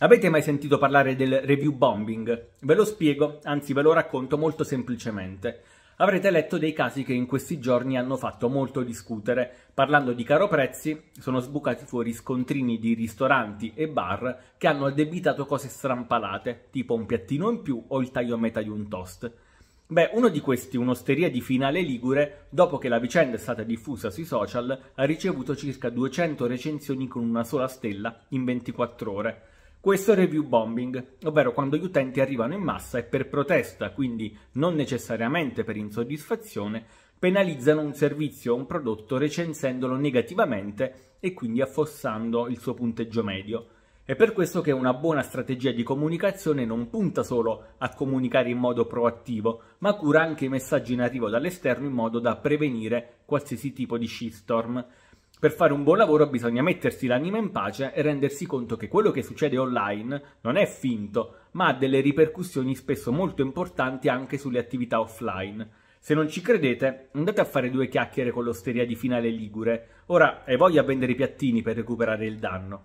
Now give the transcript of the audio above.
Avete mai sentito parlare del review bombing? Ve lo spiego, anzi ve lo racconto molto semplicemente. Avrete letto dei casi che in questi giorni hanno fatto molto discutere. Parlando di caro prezzi, sono sbucati fuori scontrini di ristoranti e bar che hanno addebitato cose strampalate, tipo un piattino in più o il taglio a metà di un toast. Beh, uno di questi, un'osteria di Finale Ligure, dopo che la vicenda è stata diffusa sui social, ha ricevuto circa 200 recensioni con una sola stella in 24 ore. Questo è review bombing, ovvero quando gli utenti arrivano in massa e per protesta, quindi non necessariamente per insoddisfazione, penalizzano un servizio o un prodotto recensendolo negativamente e quindi affossando il suo punteggio medio. È per questo che una buona strategia di comunicazione non punta solo a comunicare in modo proattivo, ma cura anche i messaggi in arrivo dall'esterno in modo da prevenire qualsiasi tipo di shitstorm. Per fare un buon lavoro bisogna mettersi l'anima in pace e rendersi conto che quello che succede online non è finto, ma ha delle ripercussioni spesso molto importanti anche sulle attività offline. Se non ci credete, andate a fare due chiacchiere con l'osteria di Finale Ligure. Ora hai voglia a vendere i piattini per recuperare il danno.